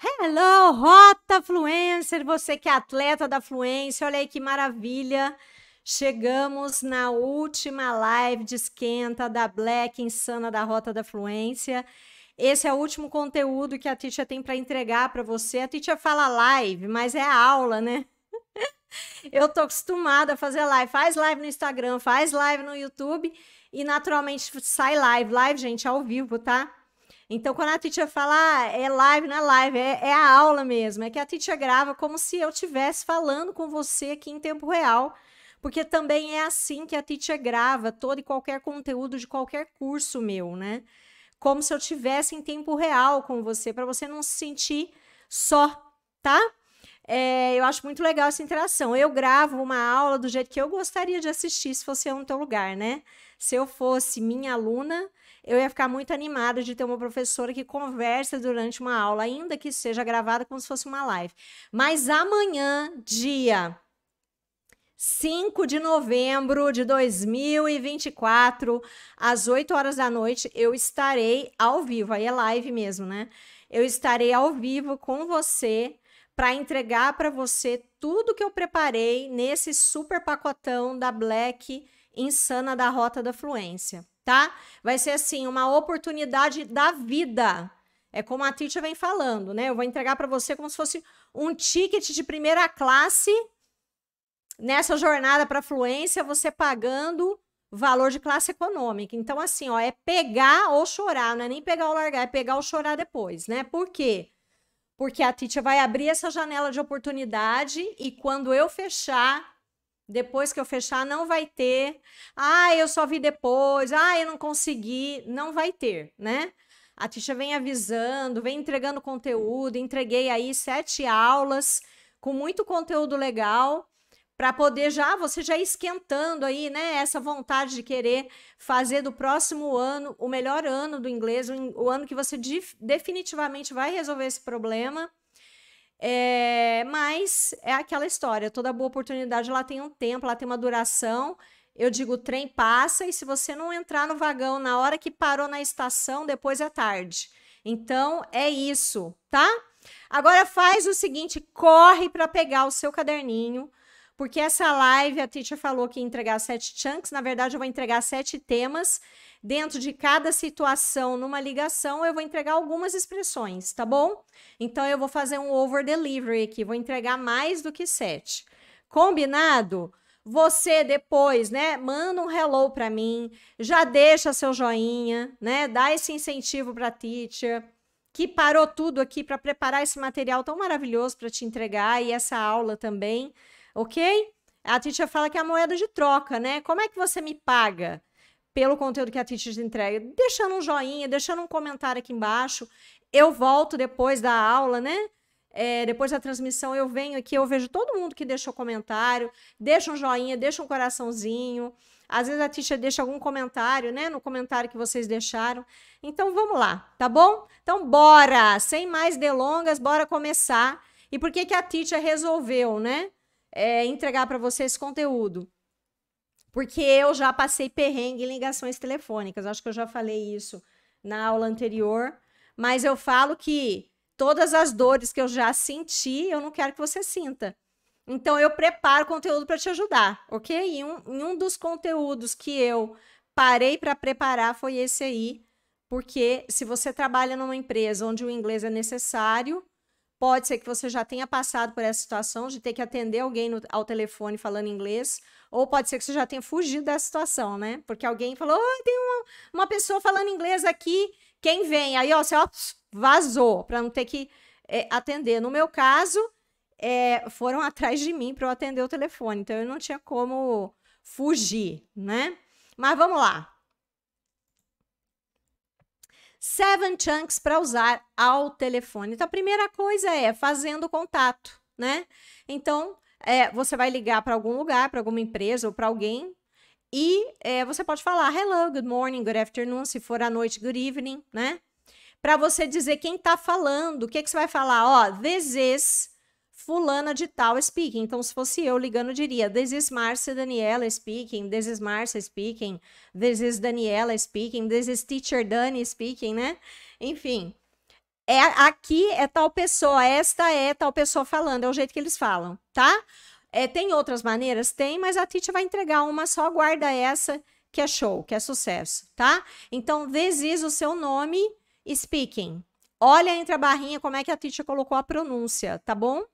Hello, Rota Fluencer, você que é atleta da Fluência, olha aí que maravilha. Chegamos na última live de esquenta da Black Insana da Rota da Fluência. Esse é o último conteúdo que a Titia tem para entregar para você. A Titia fala live, mas é aula, né? Eu tô acostumada a fazer live. Faz live no Instagram, faz live no YouTube e naturalmente sai live. Live, gente, ao vivo, tá? Então, quando a Titi fala, ah, é live, não é live, é, é a aula mesmo. É que a Titi grava como se eu estivesse falando com você aqui em tempo real. Porque também é assim que a Titi grava todo e qualquer conteúdo de qualquer curso meu, né? Como se eu tivesse em tempo real com você, para você não se sentir só, tá? É, eu acho muito legal essa interação. Eu gravo uma aula do jeito que eu gostaria de assistir, se fosse eu no teu lugar, né? Se eu fosse minha aluna, eu ia ficar muito animada de ter uma professora que conversa durante uma aula, ainda que seja gravada como se fosse uma live. Mas amanhã, dia 5 de novembro de 2024, às 8 horas da noite, eu estarei ao vivo, aí é live mesmo, né? Eu estarei ao vivo com você para entregar para você tudo que eu preparei nesse super pacotão da Black Insana da Rota da Fluência, tá? Vai ser assim, uma oportunidade da vida. É como a Titia vem falando, né? Eu vou entregar para você como se fosse um ticket de primeira classe nessa jornada para fluência, você pagando valor de classe econômica. Então assim, ó, é pegar ou chorar, não é nem pegar ou largar, é pegar ou chorar depois, né? Por quê? Porque a Titia vai abrir essa janela de oportunidade e quando eu fechar, depois que eu fechar, não vai ter. Ah, eu só vi depois. Ah, eu não consegui. Não vai ter, né? A Tisha vem avisando, vem entregando conteúdo. Entreguei aí sete aulas com muito conteúdo legal para poder já você já esquentando aí, né, essa vontade de querer fazer do próximo ano o melhor ano do inglês, o, ano que você definitivamente vai resolver esse problema. É, mas é aquela história, toda boa oportunidade ela tem um tempo, ela tem uma duração. Eu digo, o trem passa e se você não entrar no vagão na hora que parou na estação, depois é tarde. Então é isso, tá? Agora faz o seguinte, corre para pegar o seu caderninho porque essa live a Titi falou que ia entregar sete chunks, na verdade eu vou entregar sete temas. Dentro de cada situação, numa ligação, eu vou entregar algumas expressões, tá bom? Então eu vou fazer um over delivery aqui, vou entregar mais do que sete. Combinado? Você depois, né, manda um hello para mim, já deixa seu joinha, né? Dá esse incentivo para a teacher que parou tudo aqui para preparar esse material tão maravilhoso para te entregar e essa aula também ok? A teacher fala que é a moeda de troca, né? Como é que você me paga pelo conteúdo que a te entrega? Deixando um joinha, deixando um comentário aqui embaixo. Eu volto depois da aula, né? É, depois da transmissão, eu venho aqui, eu vejo todo mundo que deixou comentário, deixa um joinha, deixa um coraçãozinho. Às vezes a teacher deixa algum comentário, né? No comentário que vocês deixaram. Então vamos lá, tá bom? Então bora! Sem mais delongas, bora começar. E por que, que a teacher resolveu, né? é, entregar para você esse conteúdo. Porque eu já passei perrengue em ligações telefônicas. Acho que eu já falei isso na aula anterior. Mas eu falo que todas as dores que eu já senti, eu não quero que você sinta. Então, eu preparo conteúdo para te ajudar, ok? E um, e um dos conteúdos que eu parei para preparar foi esse aí, porque se você trabalha numa empresa onde o inglês é necessário, Pode ser que você já tenha passado por essa situação de ter que atender alguém no, ao telefone falando inglês, ou pode ser que você já tenha fugido dessa situação, né? Porque alguém falou: oh, tem uma, uma pessoa falando inglês aqui, quem vem? Aí, ó, você ó, vazou, para não ter que é, atender. No meu caso, é, foram atrás de mim para eu atender o telefone, então eu não tinha como fugir, né? Mas vamos lá seven chunks para usar ao telefone. Então, a primeira coisa é fazendo contato, né? Então, é, você vai ligar para algum lugar, para alguma empresa ou para alguém. E é, você pode falar hello, good morning, good afternoon, se for à noite, good evening, né? Para você dizer quem está falando, o que, que você vai falar? Ó, this is fulana de tal speaking. Então, se fosse eu ligando, eu diria, this is Marcia Daniela speaking, this is Marcia speaking, this is Daniela speaking, this is teacher Dani speaking, né? Enfim, é, aqui é tal pessoa, esta é tal pessoa falando, é o jeito que eles falam, tá? É, tem outras maneiras? Tem, mas a teacher vai entregar uma só, guarda essa que é show, que é sucesso, tá? Então, this is o seu nome speaking. Olha entre a barrinha como é que a Titi colocou a pronúncia, tá bom?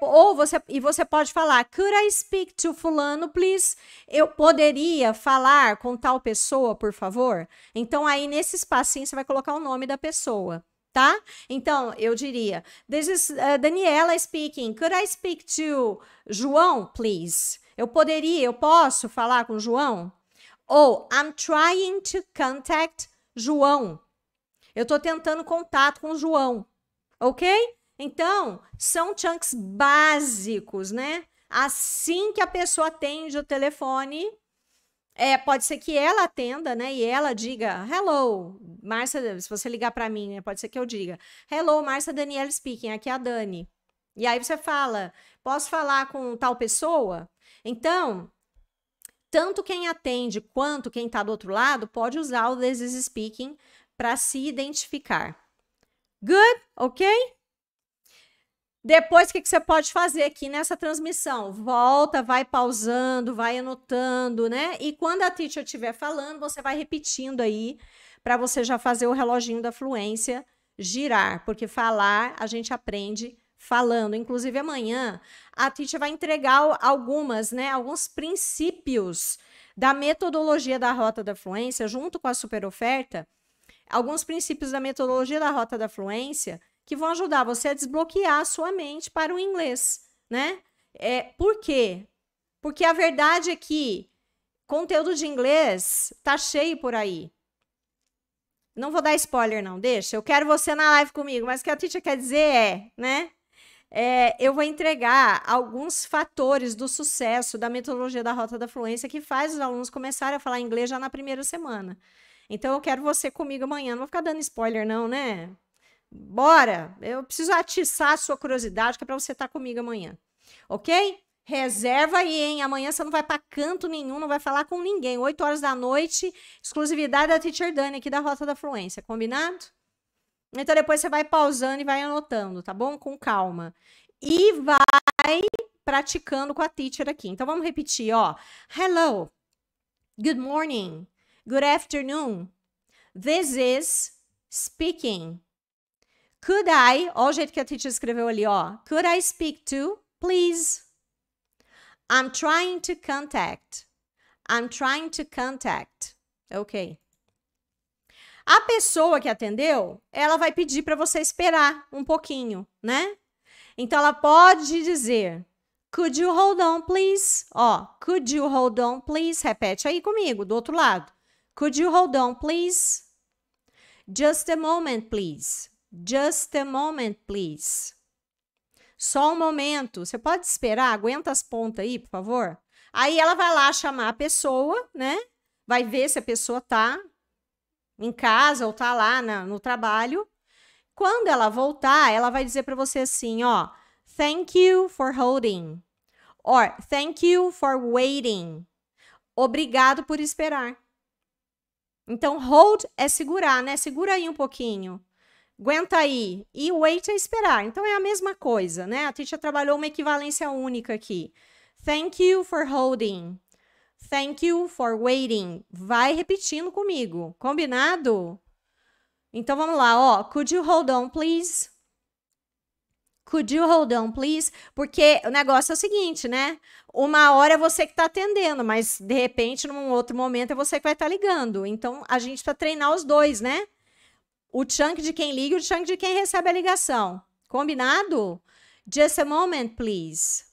ou você e você pode falar, could I speak to fulano, please? Eu poderia falar com tal pessoa, por favor? Então aí nesse espacinho você vai colocar o nome da pessoa. Tá? Então, eu diria, this is uh, Daniela speaking. Could I speak to João, please? Eu poderia, eu posso falar com João? Ou I'm trying to contact João. Eu estou tentando contato com João, ok? Então, são chunks básicos, né? Assim que a pessoa atende o telefone, é, pode ser que ela atenda, né? E ela diga, hello, Márcia, se você ligar para mim, né? Pode ser que eu diga, hello, Márcia Daniela speaking, aqui é a Dani. E aí você fala, posso falar com tal pessoa? Então, tanto quem atende quanto quem está do outro lado pode usar o this is speaking para se identificar. Good? Ok? Depois, o que, que você pode fazer aqui nessa transmissão? Volta, vai pausando, vai anotando, né? E quando a teacher estiver falando, você vai repetindo aí para você já fazer o reloginho da fluência girar, porque falar a gente aprende falando. Inclusive, amanhã a teacher vai entregar algumas, né? Alguns princípios da metodologia da Rota da Fluência, junto com a super oferta, alguns princípios da metodologia da Rota da Fluência que vão ajudar você a desbloquear a sua mente para o inglês, né? É, por quê? Porque a verdade é que conteúdo de inglês tá cheio por aí. Não vou dar spoiler, não, deixa. Eu quero você na live comigo, mas o que a Titi quer dizer é, né? É, eu vou entregar alguns fatores do sucesso da metodologia da Rota da Fluência que faz os alunos começarem a falar inglês já na primeira semana. Então eu quero você comigo amanhã. Não vou ficar dando spoiler, não, né? Bora! Eu preciso atiçar a sua curiosidade, que é para você estar tá comigo amanhã. Ok? Reserva aí, hein? Amanhã você não vai para canto nenhum, não vai falar com ninguém. 8 horas da noite, exclusividade da Teacher Dani aqui da Rota da Fluência, combinado? Então depois você vai pausando e vai anotando, tá bom? Com calma. E vai praticando com a teacher aqui. Então vamos repetir, ó. Hello. Good morning. Good afternoon. This is speaking. Could I, ó o jeito que a teacher escreveu ali, ó. Could I speak to, please? I'm trying to contact. I'm trying to contact. Ok. A pessoa que atendeu, ela vai pedir para você esperar um pouquinho, né? Então ela pode dizer: Could you hold on, please? Ó, could you hold on, please? Repete aí comigo, do outro lado. Could you hold on, please? Just a moment, please. Just a moment, please. Só um momento. Você pode esperar? Aguenta as pontas aí, por favor. Aí ela vai lá chamar a pessoa, né? Vai ver se a pessoa tá em casa ou tá lá na, no trabalho. Quando ela voltar, ela vai dizer para você assim, ó, thank you for holding, or thank you for waiting. Obrigado por esperar. Então hold é segurar, né? Segura aí um pouquinho aguenta aí. E wait é esperar. Então é a mesma coisa, né? A Tisha trabalhou uma equivalência única aqui. Thank you for holding. Thank you for waiting. Vai repetindo comigo. Combinado? Então vamos lá, ó. Could you hold on, please? Could you hold on, please? Porque o negócio é o seguinte, né? Uma hora é você que está atendendo, mas de repente, num outro momento, é você que vai estar tá ligando. Então a gente precisa treinar os dois, né? o chunk de quem liga e o chunk de quem recebe a ligação. Combinado? Just a moment, please.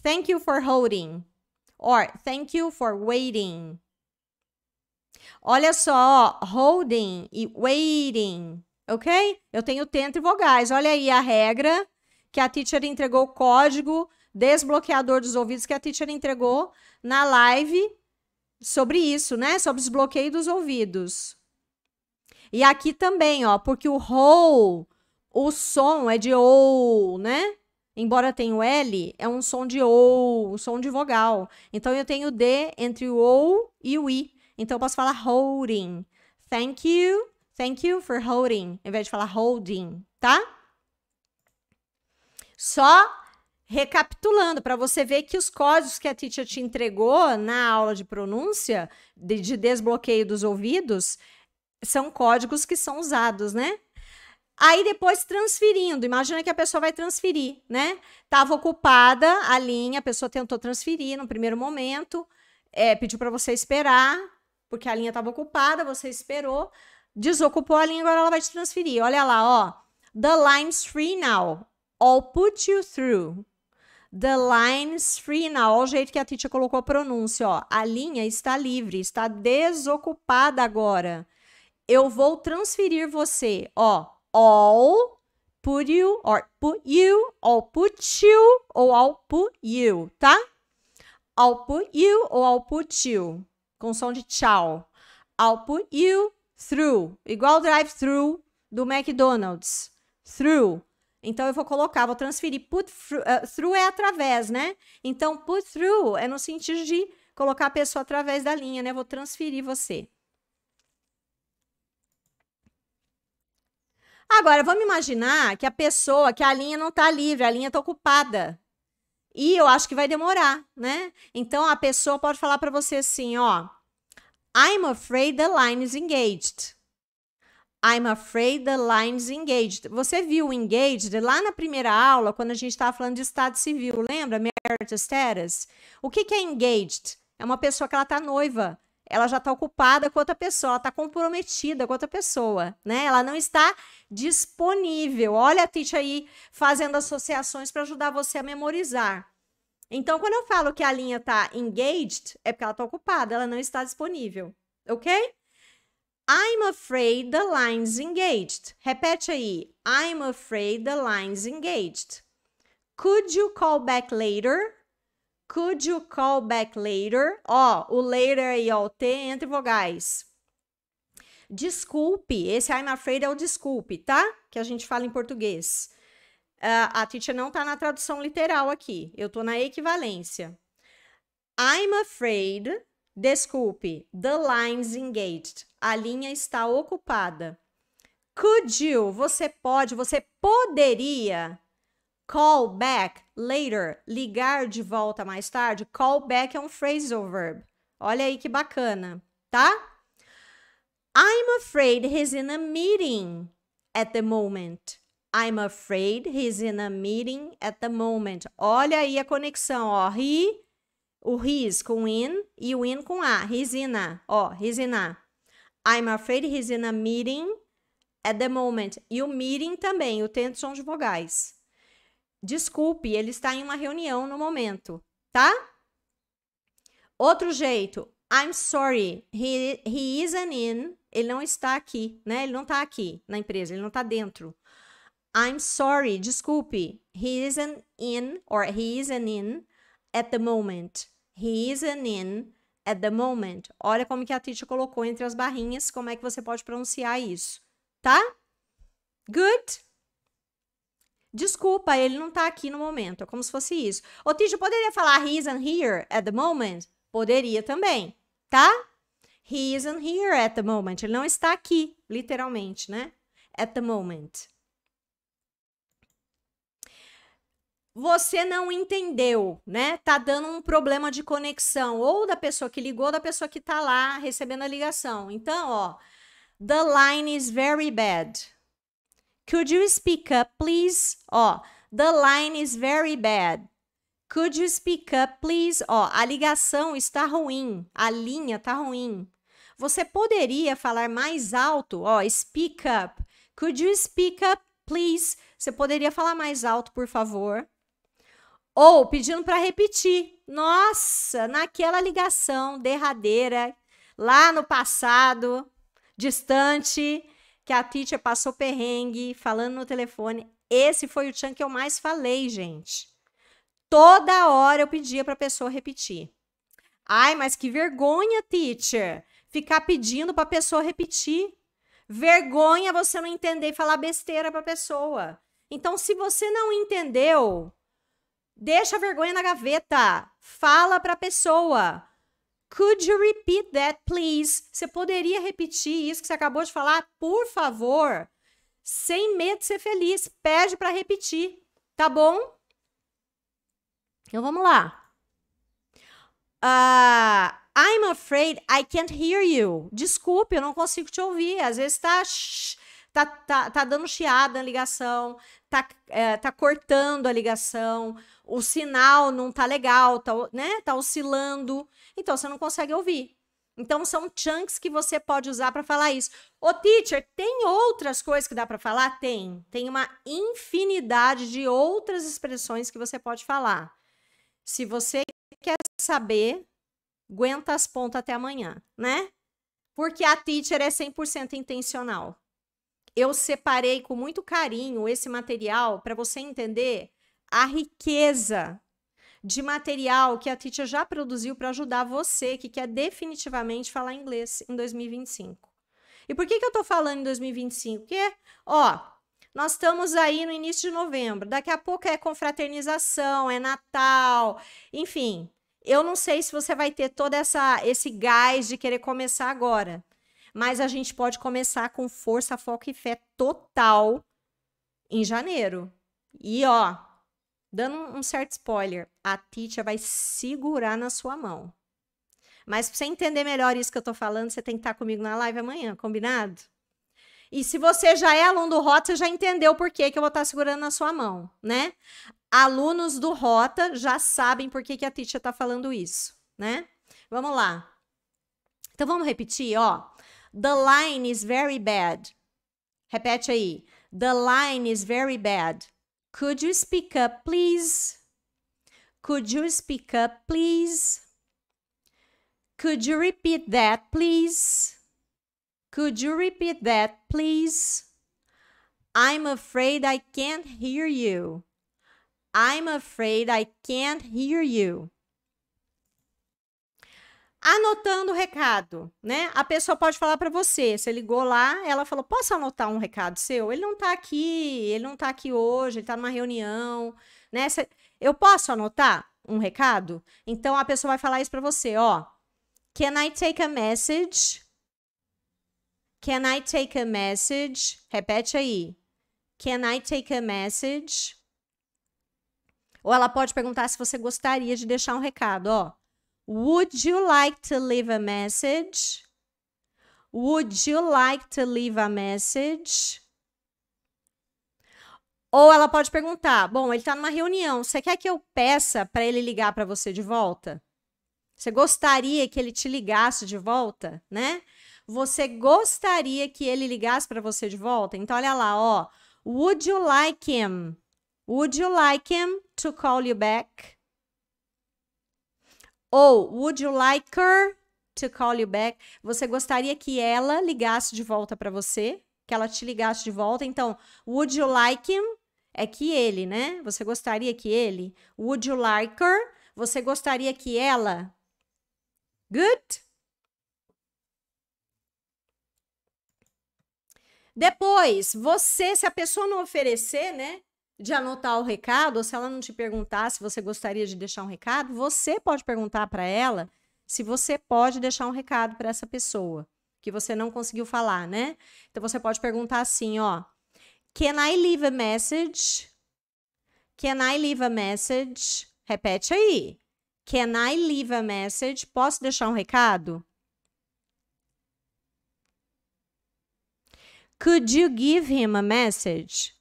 Thank you for holding. Or thank you for waiting. Olha só, ó, holding e waiting, ok? Eu tenho tento e vogais. Olha aí a regra que a teacher entregou o código desbloqueador dos ouvidos que a teacher entregou na live sobre isso, né? Sobre desbloqueio dos ouvidos. E aqui também, ó, porque o roll, o som é de ou, né? Embora tenha o L, é um som de ou, um som de vogal. Então eu tenho D entre o ou e o i. Então eu posso falar holding. Thank you, thank you for holding, em vez de falar holding, tá? Só recapitulando para você ver que os códigos que a teacher te entregou na aula de pronúncia, de, de desbloqueio dos ouvidos, são códigos que são usados, né? Aí depois transferindo, imagina que a pessoa vai transferir, né? Tava ocupada a linha, a pessoa tentou transferir no primeiro momento, é, pediu para você esperar, porque a linha estava ocupada, você esperou, desocupou a linha, agora ela vai te transferir. Olha lá, ó. The line's free now. I'll put you through. The line's free now. Olha o jeito que a Titi colocou a pronúncia, ó. A linha está livre, está desocupada agora eu vou transferir você, ó, all put you, or put you, all put you, ou all put you, tá? I'll put you ou I'll put you, com som de tchau. I'll put you through, igual drive-through do McDonald's, through. Então, eu vou colocar, vou transferir, put through, eh, uh, through é através, né? Então, put through é no sentido de colocar a pessoa através da linha, né? Vou transferir você. Agora, vamos imaginar que a pessoa, que a linha não está livre, a linha está ocupada. E eu acho que vai demorar, né? Então a pessoa pode falar para você assim, ó: I'm afraid the line is engaged. I'm afraid the line is engaged. Você viu o engaged lá na primeira aula, quando a gente estava falando de estado civil, lembra? Marital status. O que, que é engaged? É uma pessoa que ela está noiva ela já está ocupada com outra pessoa, está comprometida com outra pessoa, né? Ela não está disponível. Olha a Tite aí fazendo associações para ajudar você a memorizar. Então, quando eu falo que a linha está engaged, é porque ela está ocupada, ela não está disponível, ok? I'm afraid the line's engaged. Repete aí. I'm afraid the line's engaged. Could you call back later? Could you call back later? Ó, o later aí, ó, o T entre vogais. Desculpe, esse I'm afraid é o desculpe, tá? Que a gente fala em português. Uh, a teacher não tá na tradução literal aqui, eu tô na equivalência. I'm afraid, desculpe, the line's engaged. A linha está ocupada. Could you, você pode, você poderia Call back later, ligar de volta mais tarde. Call back é um phrasal verb. Olha aí que bacana, tá? I'm afraid he's in a meeting at the moment. I'm afraid he's in a meeting at the moment. Olha aí a conexão, ó. He, o his com in e o in com a. He's in a. Ó, he's in a. I'm afraid he's in a meeting at the moment. E o meeting também, o tento são de vogais. Desculpe, ele está em uma reunião no momento, tá? Outro jeito. I'm sorry, he, he isn't in. Ele não está aqui, né? Ele não está aqui na empresa, ele não está dentro. I'm sorry, desculpe. He isn't in or he isn't in at the moment. He isn't in at the moment. Olha como que a teacher colocou entre as barrinhas, como é que você pode pronunciar isso, tá? Good? Desculpa, ele não tá aqui no momento. É como se fosse isso. Ô, Tish, poderia falar he isn't here at the moment? Poderia também, tá? He isn't here at the moment. Ele não está aqui, literalmente, né? At the moment. Você não entendeu, né? Tá dando um problema de conexão ou da pessoa que ligou, ou da pessoa que tá lá recebendo a ligação. Então, ó, the line is very bad. Could you speak up, please? Ó, the line is very bad. Could you speak up, please? Ó, a ligação está ruim. A linha está ruim. Você poderia falar mais alto? Ó, speak up. Could you speak up, please? Você poderia falar mais alto, por favor? Ou pedindo para repetir. Nossa, naquela ligação derradeira, lá no passado, distante, que a teacher passou perrengue, falando no telefone. Esse foi o chunk que eu mais falei, gente. Toda hora eu pedia para a pessoa repetir. Ai, mas que vergonha, teacher, ficar pedindo para a pessoa repetir. Vergonha você não entender e falar besteira para a pessoa. Então, se você não entendeu, deixa a vergonha na gaveta. Fala para a pessoa. Could you repeat that, please? Você poderia repetir isso que você acabou de falar, por favor? Sem medo de ser feliz, pede para repetir, tá bom? Então vamos lá. Uh, I'm afraid I can't hear you. Desculpe, eu não consigo te ouvir. Às vezes está tá, tá, tá dando chiada na ligação, tá, é, tá cortando a ligação, o sinal não tá legal, tá, né? Tá oscilando, então você não consegue ouvir. Então são chunks que você pode usar para falar isso. Ô teacher, tem outras coisas que dá para falar? Tem. Tem uma infinidade de outras expressões que você pode falar. Se você quer saber, aguenta as pontas até amanhã, né? Porque a teacher é 100% intencional eu separei com muito carinho esse material para você entender a riqueza de material que a Titia já produziu para ajudar você que quer definitivamente falar inglês em 2025. E por que, que eu estou falando em 2025? Porque, ó, nós estamos aí no início de novembro, daqui a pouco é confraternização, é Natal, enfim. Eu não sei se você vai ter toda essa esse gás de querer começar agora mas a gente pode começar com força, foco e fé total em janeiro. E ó, dando um certo spoiler, a Titia vai segurar na sua mão. Mas para você entender melhor isso que eu tô falando, você tem que estar tá comigo na live amanhã, combinado? E se você já é aluno do Rota, você já entendeu por que, que eu vou estar tá segurando na sua mão, né? Alunos do Rota já sabem por que, que a Titia tá falando isso, né? Vamos lá. Então vamos repetir, ó. The line is very bad. Repete aí. The line is very bad. Could you speak up, please? Could you speak up, please? Could you repeat that, please? Could you repeat that, please? I'm afraid I can't hear you. I'm afraid I can't hear you. anotando o recado, né? A pessoa pode falar para você, você ligou lá, ela falou: "Posso anotar um recado seu? Ele não tá aqui, ele não tá aqui hoje, ele tá numa reunião, né? Eu posso anotar um recado?" Então a pessoa vai falar isso para você, ó: "Can I take a message?" Can I take a message? Repete aí. Can I take a message? Ou ela pode perguntar se você gostaria de deixar um recado, ó. Would you like to leave a message? Would you like to leave a message? Ou ela pode perguntar: Bom, ele está numa reunião, você quer que eu peça para ele ligar para você de volta? Você gostaria que ele te ligasse de volta, né? Você gostaria que ele ligasse para você de volta? Então, olha lá, ó. Would you like him? Would you like him to call you back? Ou would you like her to call you back? Você gostaria que ela ligasse de volta para você? Que ela te ligasse de volta? Então, would you like him? É que ele, né? Você gostaria que ele? Would you like her? Você gostaria que ela? Good? Depois, você, se a pessoa não oferecer, né? de anotar o recado, ou se ela não te perguntar se você gostaria de deixar um recado, você pode perguntar para ela se você pode deixar um recado para essa pessoa que você não conseguiu falar, né? Então você pode perguntar assim, ó: Can I leave a message? Can I leave a message? Repete aí. Can I leave a message? Posso deixar um recado? Could you give him a message?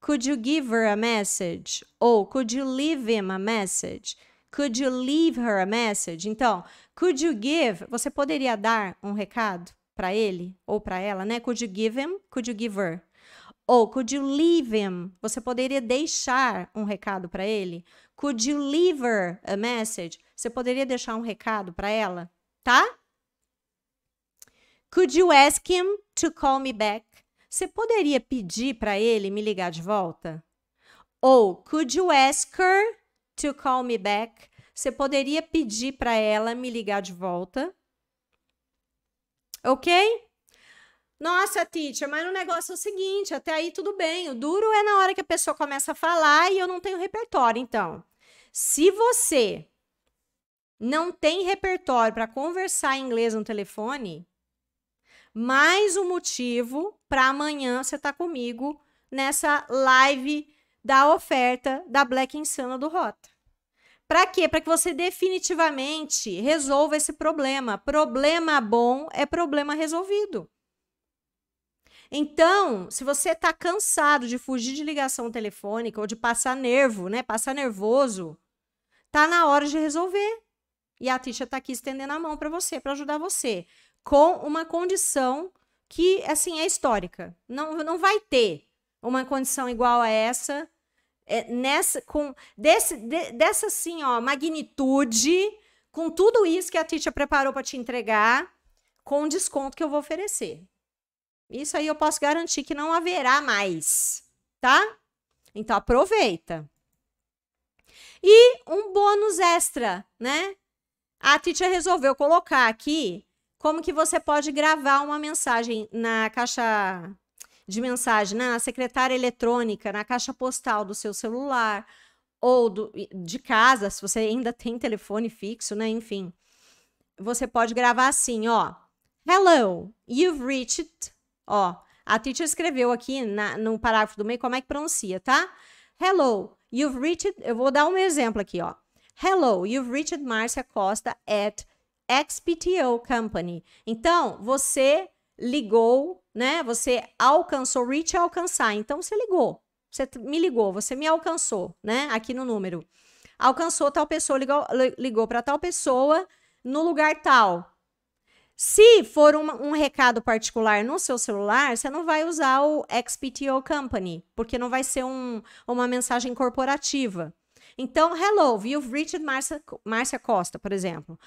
Could you give her a message? Ou could you leave him a message? Could you leave her a message? Então, could you give? Você poderia dar um recado para ele ou para ela, né? Could you give him? Could you give her? Ou could you leave him? Você poderia deixar um recado para ele? Could you leave her a message? Você poderia deixar um recado para ela, tá? Could you ask him to call me back? Você poderia pedir para ele me ligar de volta? Ou could you ask her to call me back? Você poderia pedir para ela me ligar de volta? Ok? Nossa, teacher, mas o negócio é o seguinte: até aí tudo bem. O duro é na hora que a pessoa começa a falar e eu não tenho repertório. Então, se você não tem repertório para conversar em inglês no telefone, mais um motivo para amanhã você estar tá comigo nessa live da oferta da Black Insana do Rota. Para quê? Para que você definitivamente resolva esse problema. Problema bom é problema resolvido. Então, se você está cansado de fugir de ligação telefônica ou de passar nervo, né? Passar nervoso, tá na hora de resolver. E a Tisha está aqui estendendo a mão para você, para ajudar você com uma condição que, assim, é histórica. Não, não vai ter uma condição igual a essa, é, nessa, com desse, de, dessa, assim, ó, magnitude, com tudo isso que a Titia preparou para te entregar, com o desconto que eu vou oferecer. Isso aí eu posso garantir que não haverá mais, tá? Então aproveita. E um bônus extra, né? A Titia resolveu colocar aqui como que você pode gravar uma mensagem na caixa de mensagem, né? na secretária eletrônica, na caixa postal do seu celular ou do, de casa, se você ainda tem telefone fixo, né? Enfim, você pode gravar assim, ó. Hello, you've reached. Ó, a teacher escreveu aqui na, no parágrafo do meio como é que pronuncia, tá? Hello, you've reached. Eu vou dar um exemplo aqui, ó. Hello, you've reached Marcia Costa at XPTO Company. Então, você ligou, né? Você alcançou, reach alcançar. Então, você ligou. Você me ligou, você me alcançou, né? Aqui no número. Alcançou tal pessoa, ligou, ligou para tal pessoa no lugar tal. Se for uma, um recado particular no seu celular, você não vai usar o XPTO Company, porque não vai ser um, uma mensagem corporativa. Então, hello, you've reached Márcia Costa, por exemplo.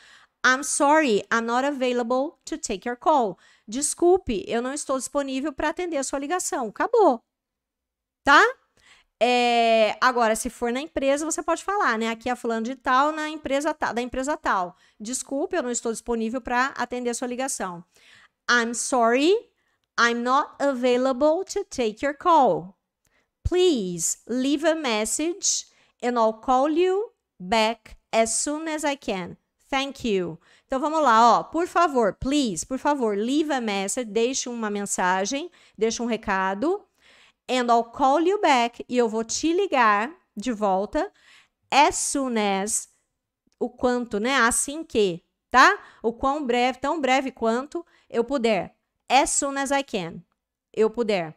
I'm sorry, I'm not available to take your call. Desculpe, eu não estou disponível para atender a sua ligação. Acabou. Tá? É, agora, se for na empresa, você pode falar, né? Aqui é fulano de tal, na empresa da empresa tal. Desculpe, eu não estou disponível para atender a sua ligação. I'm sorry, I'm not available to take your call. Please leave a message and I'll call you back as soon as I can. Thank you. Então vamos lá, ó. Por favor, please, por favor, leave a message, deixe uma mensagem, deixe um recado. And I'll call you back. E eu vou te ligar de volta. As soon as. O quanto, né? Assim que, tá? O quão breve, tão breve quanto eu puder. As soon as I can. Eu puder.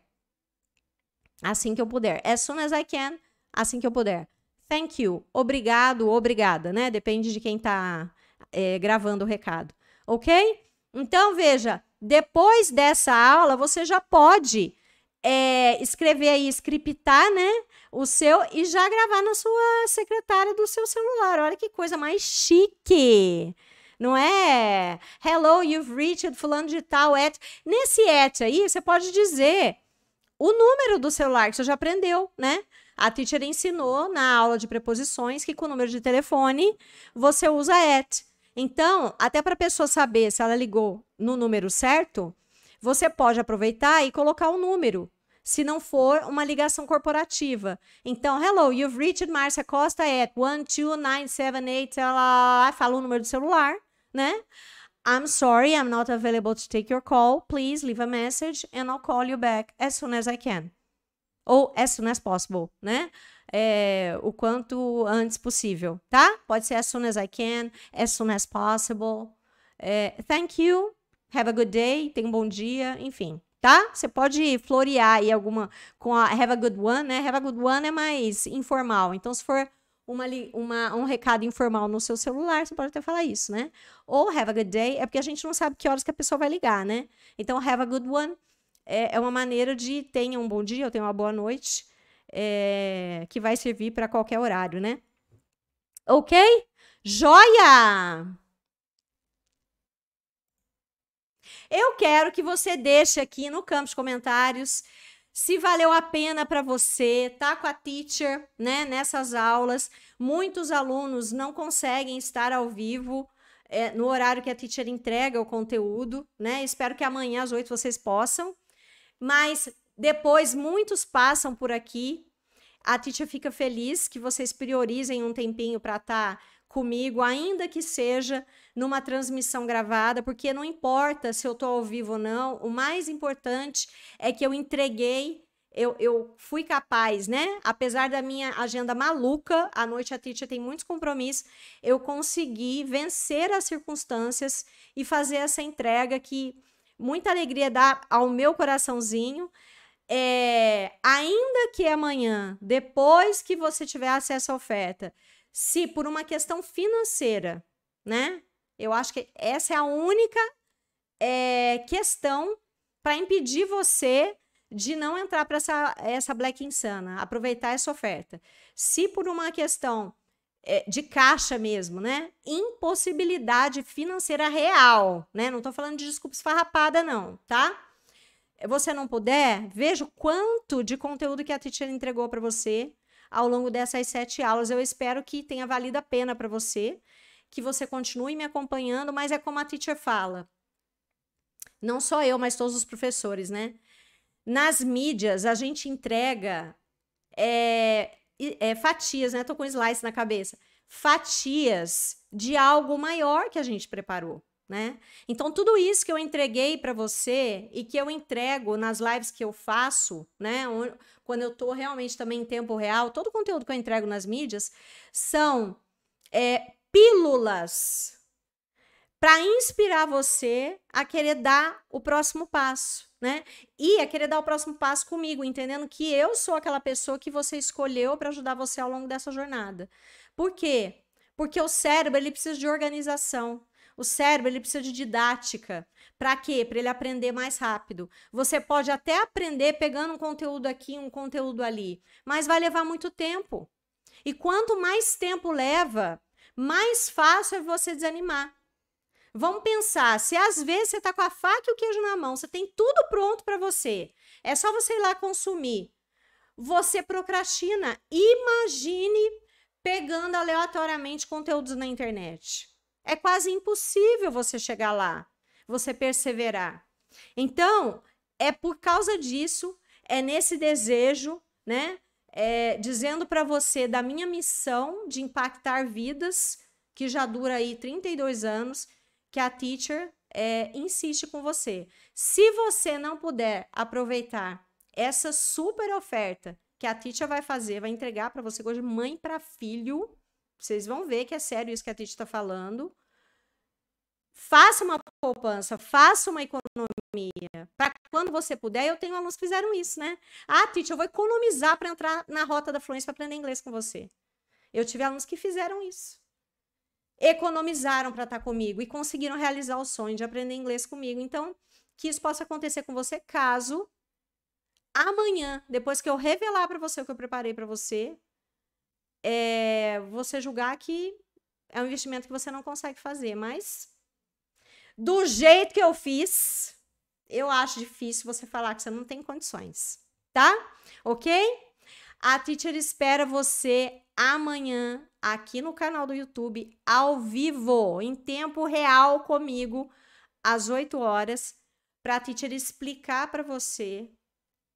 Assim que eu puder. As soon as I can. Assim que eu puder. Thank you. Obrigado, obrigada, né? Depende de quem tá é, gravando o recado, ok? Então, veja, depois dessa aula, você já pode é, escrever aí, scriptar, né? O seu e já gravar na sua secretária do seu celular. Olha que coisa mais chique! Não é hello, you've reached fulano de tal at. Nesse at aí, você pode dizer o número do celular que você já aprendeu, né? A teacher ensinou na aula de preposições que com o número de telefone você usa at. Então, até para a pessoa saber se ela ligou no número certo, você pode aproveitar e colocar o número, se não for uma ligação corporativa. Então, hello, you've reached Márcia Costa at 12978, ela fala o número do celular, né? I'm sorry, I'm not available to take your call. Please leave a message and I'll call you back as soon as I can. Ou as soon as possible, né? é, o quanto antes possível, tá? Pode ser as soon as I can, as soon as possible. É, thank you, have a good day, tenha um bom dia, enfim, tá? Você pode florear aí alguma com a have a good one, né? Have a good one é mais informal. Então, se for uma, uma, um recado informal no seu celular, você pode até falar isso, né? Ou have a good day, é porque a gente não sabe que horas que a pessoa vai ligar, né? Então, have a good one é, é uma maneira de tenha um bom dia ou tenha uma boa noite é, que vai servir para qualquer horário, né? Ok? Joia! Eu quero que você deixe aqui no campo de comentários se valeu a pena para você tá com a teacher, né, nessas aulas. Muitos alunos não conseguem estar ao vivo é, no horário que a teacher entrega o conteúdo, né? Espero que amanhã às oito vocês possam. Mas depois, muitos passam por aqui. A Titia fica feliz que vocês priorizem um tempinho para estar tá comigo, ainda que seja numa transmissão gravada, porque não importa se eu estou ao vivo ou não, o mais importante é que eu entreguei eu, eu, fui capaz, né? Apesar da minha agenda maluca, à noite a Titia tem muitos compromissos, eu consegui vencer as circunstâncias e fazer essa entrega que muita alegria dá ao meu coraçãozinho, é, ainda que amanhã, depois que você tiver acesso à oferta, se por uma questão financeira, né? Eu acho que essa é a única é, questão para impedir você de não entrar para essa, essa Black Insana, aproveitar essa oferta. Se por uma questão é, de caixa mesmo, né? Impossibilidade financeira real, né? Não estou falando de desculpa esfarrapada, não, tá? você não puder, veja o quanto de conteúdo que a teacher entregou para você ao longo dessas sete aulas. Eu espero que tenha valido a pena para você, que você continue me acompanhando, mas é como a teacher fala. Não só eu, mas todos os professores, né? Nas mídias, a gente entrega é, é, fatias, né? Tô com um slice na cabeça. Fatias de algo maior que a gente preparou né? Então tudo isso que eu entreguei para você e que eu entrego nas lives que eu faço, né? Quando eu estou realmente também em tempo real, todo o conteúdo que eu entrego nas mídias são é, pílulas para inspirar você a querer dar o próximo passo, né? E a querer dar o próximo passo comigo, entendendo que eu sou aquela pessoa que você escolheu para ajudar você ao longo dessa jornada. Por quê? Porque o cérebro ele precisa de organização. O cérebro ele precisa de didática. Para quê? Para ele aprender mais rápido. Você pode até aprender pegando um conteúdo aqui, um conteúdo ali, mas vai levar muito tempo. E quanto mais tempo leva, mais fácil é você desanimar. Vamos pensar, se às vezes você está com a faca e o queijo na mão, você tem tudo pronto para você, é só você ir lá consumir. Você procrastina. Imagine pegando aleatoriamente conteúdos na internet. É quase impossível você chegar lá, você perseverar. Então, é por causa disso, é nesse desejo, né? É, dizendo para você da minha missão de impactar vidas, que já dura aí 32 anos, que a teacher é, insiste com você. Se você não puder aproveitar essa super oferta que a teacher vai fazer, vai entregar para você hoje, mãe para filho, vocês vão ver que é sério isso que a Titi está falando. Faça uma poupança, faça uma economia. Para quando você puder, eu tenho alunos que fizeram isso, né? Ah, Titi, eu vou economizar para entrar na rota da fluência para aprender inglês com você. Eu tive alunos que fizeram isso. Economizaram para estar tá comigo e conseguiram realizar o sonho de aprender inglês comigo. Então, que isso possa acontecer com você caso amanhã, depois que eu revelar para você o que eu preparei para você, é, você julgar que é um investimento que você não consegue fazer, mas do jeito que eu fiz, eu acho difícil você falar que você não tem condições, tá? Ok? A teacher espera você amanhã aqui no canal do YouTube, ao vivo, em tempo real comigo, às 8 horas, para a teacher explicar para você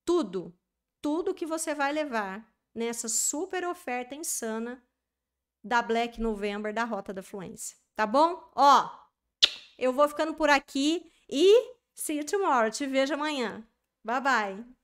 tudo, tudo que você vai levar nessa super oferta insana da Black November da Rota da Fluência. Tá bom? Ó, eu vou ficando por aqui e see you tomorrow. Te vejo amanhã. Bye bye.